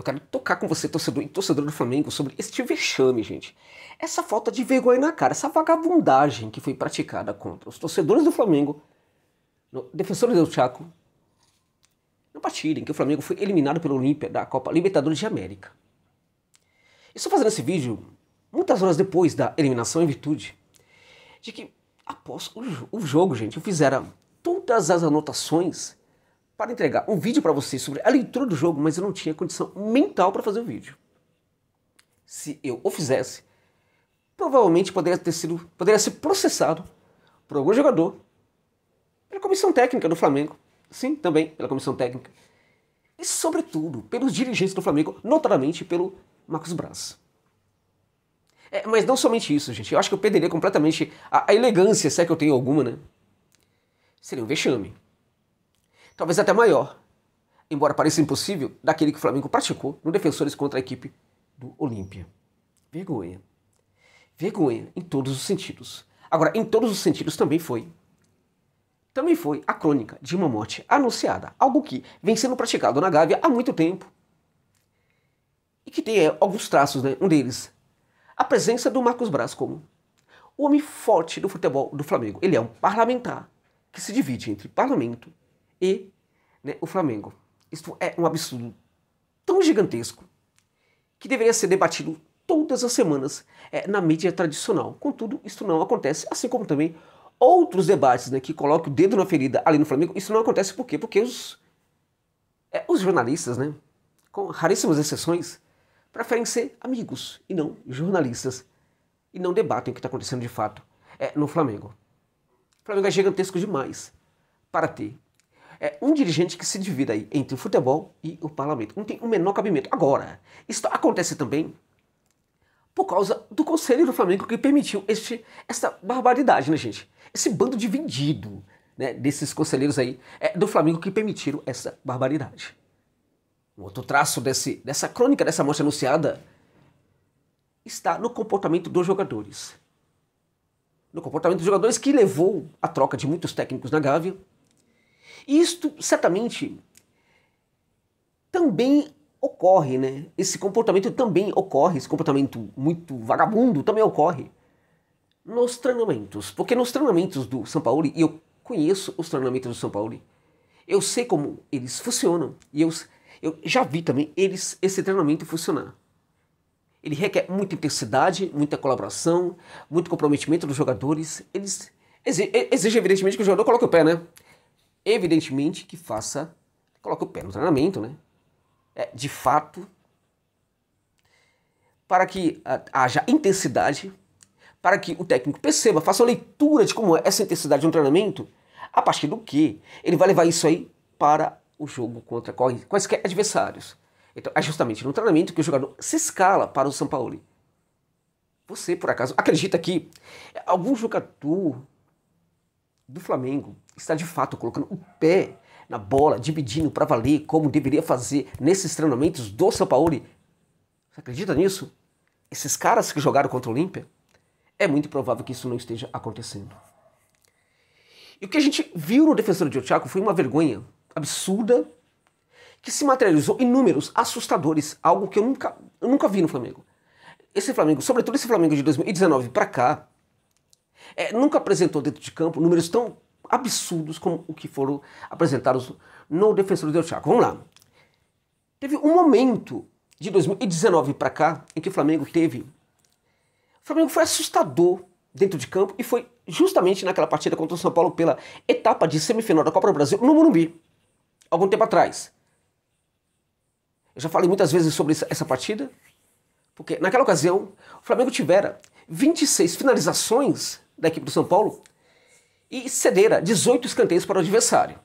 Eu quero tocar com você, torcedor e torcedor do Flamengo, sobre este vexame, gente. Essa falta de vergonha na cara, essa vagabundagem que foi praticada contra os torcedores do Flamengo, defensores do Chaco, na partida em que o Flamengo foi eliminado pelo Olímpia da Copa Libertadores de América. Estou fazendo esse vídeo muitas horas depois da eliminação em virtude de que, após o, jogo, gente, eu fizeram todas as anotações para entregar um vídeo para vocês sobre a leitura do jogo, mas eu não tinha condição mental para fazer o vídeo. Se eu o fizesse, provavelmente poderia ter sido, poderia ser processado por algum jogador pela comissão técnica do Flamengo, sim, também pela comissão técnica e sobretudo pelos dirigentes do Flamengo, notadamente pelo Marcos Braz. É, mas não somente isso, gente. Eu acho que eu perderia completamente a, a elegância, se é que eu tenho alguma, né? Seria um vexame talvez até maior, embora pareça impossível, daquele que o Flamengo praticou no Defensores contra a equipe do Olímpia. Vergonha. Vergonha em todos os sentidos. Agora, em todos os sentidos também foi. Também foi a crônica de uma morte anunciada, algo que vem sendo praticado na Gávea há muito tempo. E que tem é, alguns traços, né? Um deles, a presença do Marcos Braz como o homem forte do futebol do Flamengo. Ele é um parlamentar que se divide entre parlamento e né, o Flamengo. Isto é um absurdo tão gigantesco que deveria ser debatido todas as semanas é, na mídia tradicional. Contudo, isso não acontece, assim como também outros debates né, que colocam o dedo na ferida ali no Flamengo. Isso não acontece por quê? Porque os, é, os jornalistas, né, com raríssimas exceções, preferem ser amigos e não jornalistas e não debatem o que está acontecendo de fato é, no Flamengo. O Flamengo é gigantesco demais para ter é, um dirigente que se divida aí entre o futebol e o parlamento. Não tem o menor cabimento. Agora, isso acontece também por causa do Conselho do Flamengo que permitiu este, essa barbaridade, né, gente? Esse bando de vendido, né, desses conselheiros aí é, do Flamengo que permitiram essa barbaridade. Um outro traço desse, dessa crônica, dessa morte anunciada, está no comportamento dos jogadores. No comportamento dos jogadores que levou à troca de muitos técnicos na Gávea, isto certamente também ocorre, né? Esse comportamento também ocorre, esse comportamento muito vagabundo também ocorre nos treinamentos. Porque nos treinamentos do São Paulo, e eu conheço os treinamentos do São Paulo, eu sei como eles funcionam e eu, eu já vi também eles esse treinamento funcionar. Ele requer muita intensidade, muita colaboração, muito comprometimento dos jogadores. Eles exigem, evidentemente, que o jogador coloque o pé, né? evidentemente que faça, coloque o pé no treinamento, né? É, de fato, para que haja intensidade, para que o técnico perceba, faça a leitura de como é essa intensidade de um treinamento, a partir do que ele vai levar isso aí para o jogo contra quaisquer é adversários. Então, é justamente no treinamento que o jogador se escala para o São Paulo. Você, por acaso, acredita que algum jogador do Flamengo está de fato colocando o pé na bola, dividindo para valer, como deveria fazer nesses treinamentos do São Paulo. Você acredita nisso? Esses caras que jogaram contra o Olímpia, é muito provável que isso não esteja acontecendo. E o que a gente viu no defensor de Otiaco foi uma vergonha absurda que se materializou em números assustadores, algo que eu nunca, eu nunca vi no Flamengo. Esse Flamengo, sobretudo esse Flamengo de 2019 para cá, é, nunca apresentou dentro de campo números tão absurdos como o que foram apresentados no Defensor do Chaco. Vamos lá. Teve um momento de 2019 para cá em que o Flamengo teve. O Flamengo foi assustador dentro de campo e foi justamente naquela partida contra o São Paulo pela etapa de semifinal da Copa do Brasil no Morumbi, algum tempo atrás. Eu já falei muitas vezes sobre essa partida, porque naquela ocasião o Flamengo tivera 26 finalizações da equipe do São Paulo e cedera 18 escanteios para o adversário.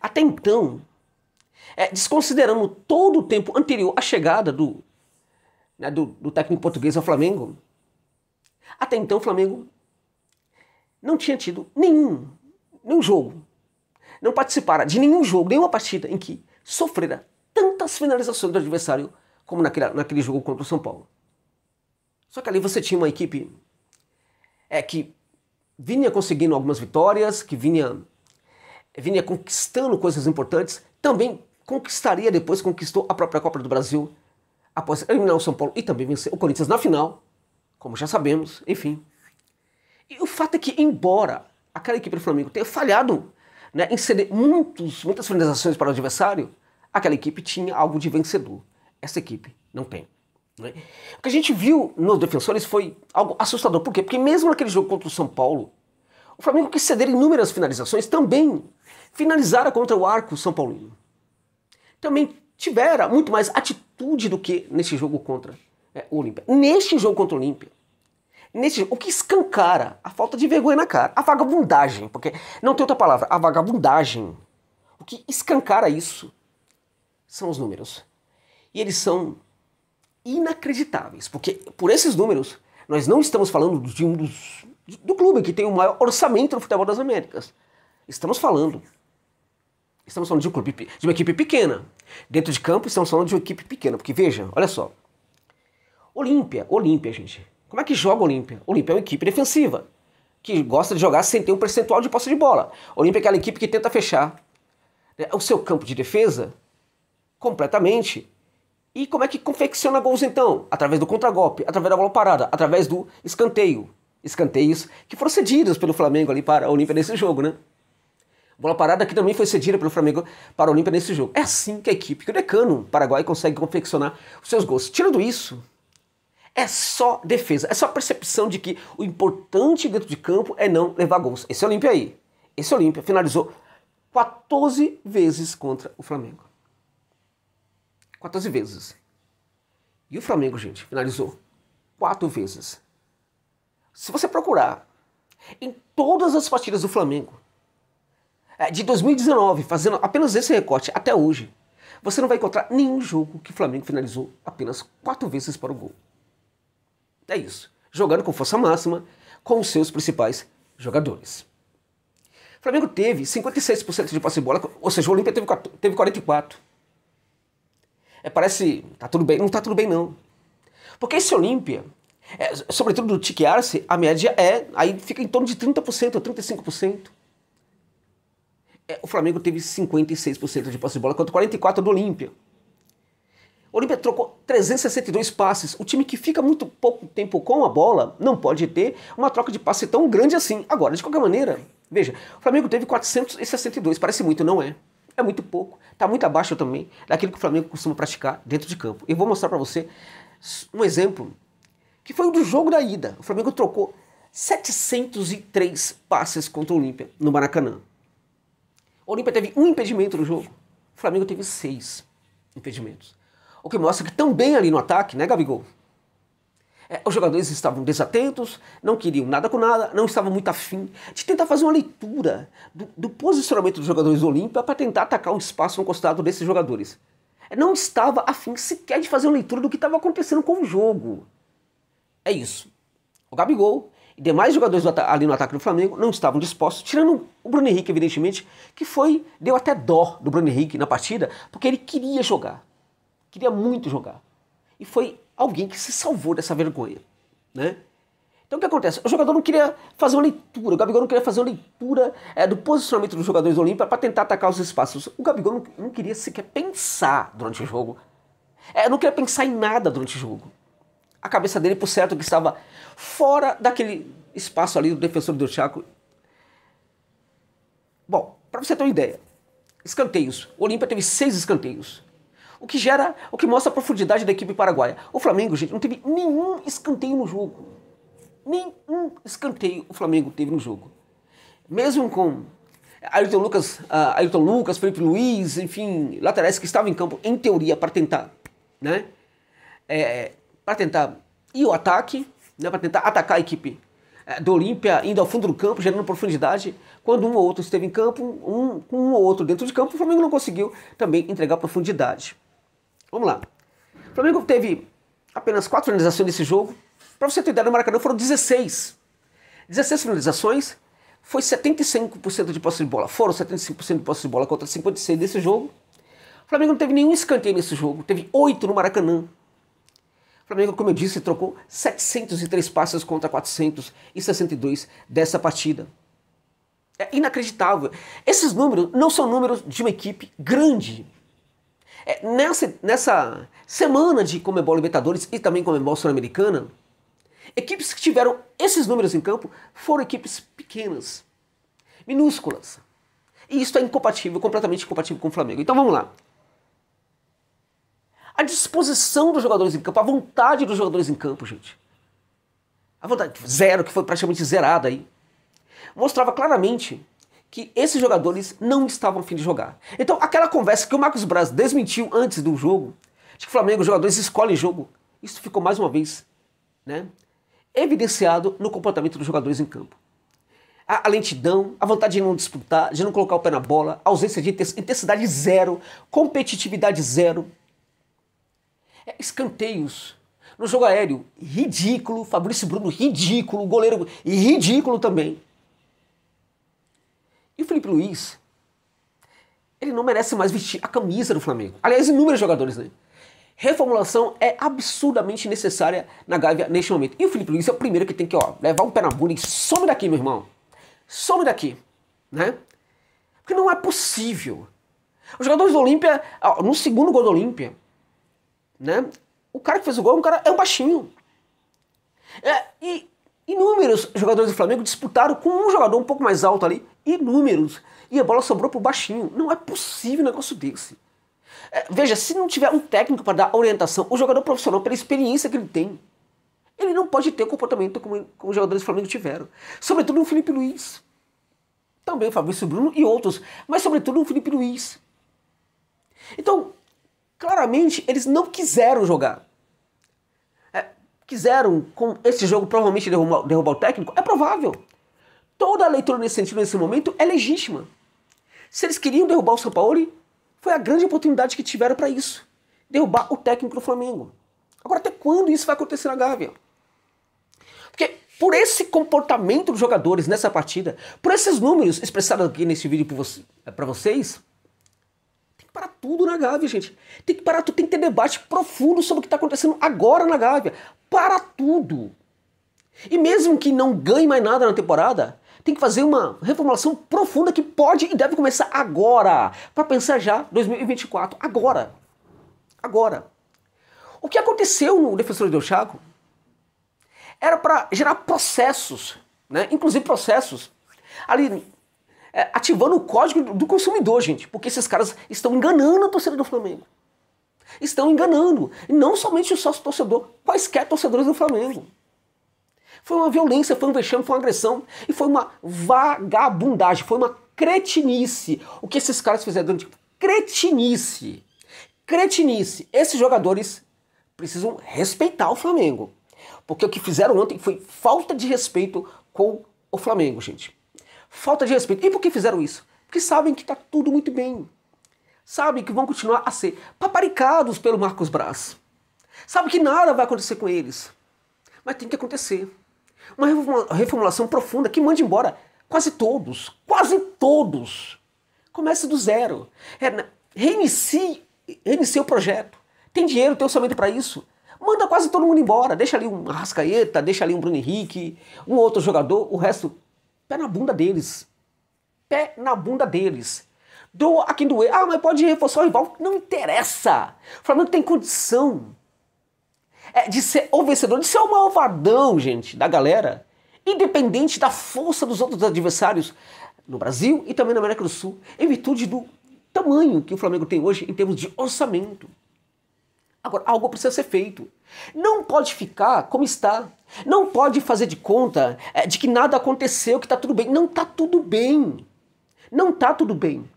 Até então, é, desconsiderando todo o tempo anterior à chegada do, né, do, do técnico português ao Flamengo, até então o Flamengo não tinha tido nenhum, nenhum jogo, não participara de nenhum jogo, nenhuma partida em que sofrera tantas finalizações do adversário como naquele, naquele jogo contra o São Paulo. Só que ali você tinha uma equipe é que vinha conseguindo algumas vitórias, que vinha, vinha conquistando coisas importantes, também conquistaria depois, conquistou a própria Copa do Brasil, após eliminar o São Paulo e também vencer o Corinthians na final, como já sabemos, enfim. E o fato é que, embora aquela equipe do Flamengo tenha falhado né, em ceder muitos, muitas finalizações para o adversário, aquela equipe tinha algo de vencedor. Essa equipe não tem. Né? O que a gente viu nos defensores foi algo assustador. Por quê? Porque mesmo naquele jogo contra o São Paulo, o Flamengo que ceder inúmeras finalizações também finalizara contra o arco São Paulino. Também tivera muito mais atitude do que nesse jogo contra é, o Olímpia. Neste jogo contra o Olímpia, nesse, o que escancara a falta de vergonha na cara, a vagabundagem, porque não tem outra palavra, a vagabundagem. O que escancara isso são os números. E eles são inacreditáveis, porque por esses números nós não estamos falando de um dos do clube que tem o maior orçamento no futebol das Américas. Estamos falando estamos falando de um clube de uma equipe pequena. Dentro de campo estamos falando de uma equipe pequena, porque veja, olha só. Olímpia, Olímpia, gente. Como é que joga Olímpia? Olímpia é uma equipe defensiva que gosta de jogar sem ter um percentual de posse de bola. Olímpia é aquela equipe que tenta fechar né, o seu campo de defesa completamente e como é que confecciona gols então? Através do contragolpe, através da bola parada, através do escanteio. Escanteios que foram cedidos pelo Flamengo ali para a Olímpia nesse jogo, né? Bola parada que também foi cedida pelo Flamengo para a Olímpia nesse jogo. É assim que a equipe que o decano Paraguai consegue confeccionar os seus gols. Tirando isso, é só defesa, é só percepção de que o importante dentro de campo é não levar gols. Esse Olímpia aí, esse Olímpia finalizou 14 vezes contra o Flamengo. 14 vezes. E o Flamengo, gente, finalizou quatro vezes. Se você procurar em todas as partidas do Flamengo, é, de 2019, fazendo apenas esse recorte até hoje, você não vai encontrar nenhum jogo que o Flamengo finalizou apenas quatro vezes para o gol. É isso. Jogando com força máxima, com os seus principais jogadores. O Flamengo teve 56% de passe de bola, ou seja, o Olímpia teve 44%. É, parece, tá tudo bem. Não tá tudo bem, não. Porque esse Olímpia, é, sobretudo do Tique Arce, a média é, aí fica em torno de 30% ou 35%. É, o Flamengo teve 56% de posse de bola, contra 44% do Olímpia. O Olímpia trocou 362 passes. O time que fica muito pouco tempo com a bola não pode ter uma troca de passe tão grande assim. Agora, de qualquer maneira, veja, o Flamengo teve 462, parece muito, não é? é muito pouco, está muito abaixo também daquilo que o Flamengo costuma praticar dentro de campo. Eu vou mostrar para você um exemplo que foi o do jogo da ida. O Flamengo trocou 703 passes contra o Olímpia no Maracanã. O Olímpia teve um impedimento no jogo, o Flamengo teve seis impedimentos. O que mostra que também ali no ataque, né, Gabigol? É, os jogadores estavam desatentos, não queriam nada com nada, não estavam muito afim de tentar fazer uma leitura do, do posicionamento dos jogadores do Olímpia para tentar atacar um espaço no costado desses jogadores. É, não estava afim sequer de fazer uma leitura do que estava acontecendo com o jogo. É isso. O Gabigol e demais jogadores ali no ataque do Flamengo não estavam dispostos, tirando o Bruno Henrique, evidentemente, que foi deu até dó do Bruno Henrique na partida, porque ele queria jogar. Queria muito jogar. E foi alguém que se salvou dessa vergonha, né? Então o que acontece? O jogador não queria fazer uma leitura, o Gabigol não queria fazer uma leitura é, do posicionamento dos jogadores do Olímpia para tentar atacar os espaços. O Gabigol não, não queria sequer pensar durante o jogo. É, não queria pensar em nada durante o jogo. A cabeça dele, por certo, que estava fora daquele espaço ali do defensor do Chaco. Bom, para você ter uma ideia, escanteios. O Olímpia teve seis escanteios o que gera, o que mostra a profundidade da equipe paraguaia. O Flamengo, gente, não teve nenhum escanteio no jogo. Nenhum escanteio o Flamengo teve no jogo. Mesmo com Ayrton Lucas, uh, Ayrton Lucas, Felipe Luiz, enfim, laterais que estavam em campo, em teoria, para tentar, né? É, para tentar ir o ataque, né? para tentar atacar a equipe eh, do Olímpia indo ao fundo do campo, gerando profundidade. Quando um ou outro esteve em campo, um com um ou outro dentro de campo, o Flamengo não conseguiu também entregar profundidade. Vamos lá. O Flamengo teve apenas quatro finalizações nesse jogo. Para você ter ideia, no Maracanã foram 16. 16 finalizações, foi 75% de posse de bola. Foram 75% de posse de bola contra 56% nesse jogo. O Flamengo não teve nenhum escanteio nesse jogo, teve 8 no Maracanã. O Flamengo, como eu disse, trocou 703 passes contra 462 dessa partida. É inacreditável. Esses números não são números de uma equipe grande. É, nessa, nessa semana de Comebol Libertadores e também Comebol Sul-Americana, equipes que tiveram esses números em campo foram equipes pequenas, minúsculas. E isso é incompatível, completamente incompatível com o Flamengo. Então vamos lá. A disposição dos jogadores em campo, a vontade dos jogadores em campo, gente. A vontade zero, que foi praticamente zerada aí. Mostrava claramente que esses jogadores não estavam a fim de jogar. Então, aquela conversa que o Marcos Braz desmentiu antes do jogo, de que o Flamengo, os jogadores escolhem jogo, isso ficou mais uma vez né, evidenciado no comportamento dos jogadores em campo. A, a lentidão, a vontade de não disputar, de não colocar o pé na bola, a ausência de intensidade zero, competitividade zero. É, escanteios no jogo aéreo, ridículo, Fabrício Bruno ridículo, goleiro ridículo também. E o Felipe Luiz, ele não merece mais vestir a camisa do Flamengo. Aliás, inúmeros jogadores, né? Reformulação é absurdamente necessária na Gávea neste momento. E o Felipe Luiz é o primeiro que tem que ó, levar um pé na bunda e some daqui, meu irmão. Some daqui, né? Porque não é possível. Os jogadores do Olímpia, no segundo gol do Olímpia, né? O cara que fez o gol é um cara é um baixinho. É, e Inúmeros jogadores do Flamengo disputaram com um jogador um pouco mais alto ali, inúmeros, e a bola sobrou pro baixinho. Não é possível um negócio desse. É, veja, se não tiver um técnico para dar orientação, o jogador profissional, pela experiência que ele tem, ele não pode ter o comportamento como, como os jogadores do Flamengo tiveram. Sobretudo no Felipe Luiz. Também o Fabrício Bruno e outros, mas sobretudo no Felipe Luiz. Então, claramente, eles não quiseram jogar quiseram com esse jogo provavelmente derrubar, derrubar o técnico? É provável. Toda a leitura nesse sentido, nesse momento, é legítima. Se eles queriam derrubar o São Paulo, foi a grande oportunidade que tiveram para isso. Derrubar o técnico do Flamengo. Agora, até quando isso vai acontecer na Gávea? Porque por esse comportamento dos jogadores nessa partida, por esses números expressados aqui nesse vídeo para vocês, parar tudo na Gávea, gente. Tem que parar tem que ter debate profundo sobre o que está acontecendo agora na Gávea. Para tudo. E mesmo que não ganhe mais nada na temporada, tem que fazer uma reformulação profunda que pode e deve começar agora, para pensar já 2024, agora. Agora. O que aconteceu no Defensor do Chaco era para gerar processos, né? inclusive processos ali é, ativando o código do consumidor, gente, porque esses caras estão enganando a torcida do Flamengo. Estão enganando, e não somente o sócio torcedor, quaisquer torcedores do Flamengo. Foi uma violência, foi um vexame, foi uma agressão e foi uma vagabundagem, foi uma cretinice. O que esses caras fizeram durante cretinice. Cretinice. Esses jogadores precisam respeitar o Flamengo. Porque o que fizeram ontem foi falta de respeito com o Flamengo, gente. Falta de respeito. E por que fizeram isso? Porque sabem que está tudo muito bem. Sabem que vão continuar a ser paparicados pelo Marcos Braz. Sabem que nada vai acontecer com eles. Mas tem que acontecer. Uma reformulação profunda que mande embora quase todos. Quase todos. Comece do zero. É, né, reinicie, reinicie o projeto. Tem dinheiro, tem orçamento para isso? Manda quase todo mundo embora. Deixa ali um Rascaeta, deixa ali um Bruno Henrique, um outro jogador, o resto Pé na bunda deles. Pé na bunda deles. Doa a quem doer. Ah, mas pode reforçar o rival. Não interessa. O Flamengo tem condição é, de ser o vencedor, de ser o malvadão, gente, da galera. Independente da força dos outros adversários no Brasil e também na América do Sul, em virtude do tamanho que o Flamengo tem hoje em termos de orçamento. Agora, algo precisa ser feito. Não pode ficar como está. Não pode fazer de conta eh, de que nada aconteceu, que está tudo bem. Não está tudo bem. Não está tudo bem.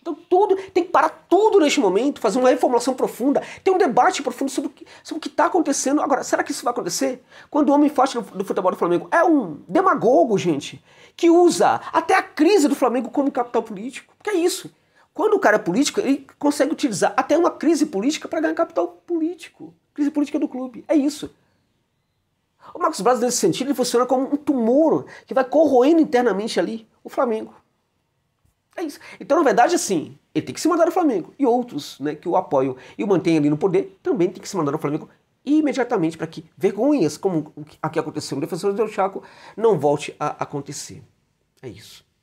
Então tudo, tem que parar tudo neste momento, fazer uma reformulação profunda, ter um debate profundo sobre o que está acontecendo. Agora, será que isso vai acontecer? Quando o homem forte do futebol do Flamengo é um demagogo, gente, que usa até a crise do Flamengo como capital político. Porque é isso. Quando o cara é político, ele consegue utilizar até uma crise política para ganhar capital político. Crise política do clube. É isso. O Marcos Braz, nesse sentido, ele funciona como um tumor que vai corroendo internamente ali o Flamengo. É isso. Então, na verdade, assim, ele tem que se mandar ao Flamengo. E outros né, que o apoiam e o mantêm ali no poder também tem que se mandar ao Flamengo imediatamente para que vergonhas como a que aconteceu no Defensor do Chaco não volte a acontecer. É isso.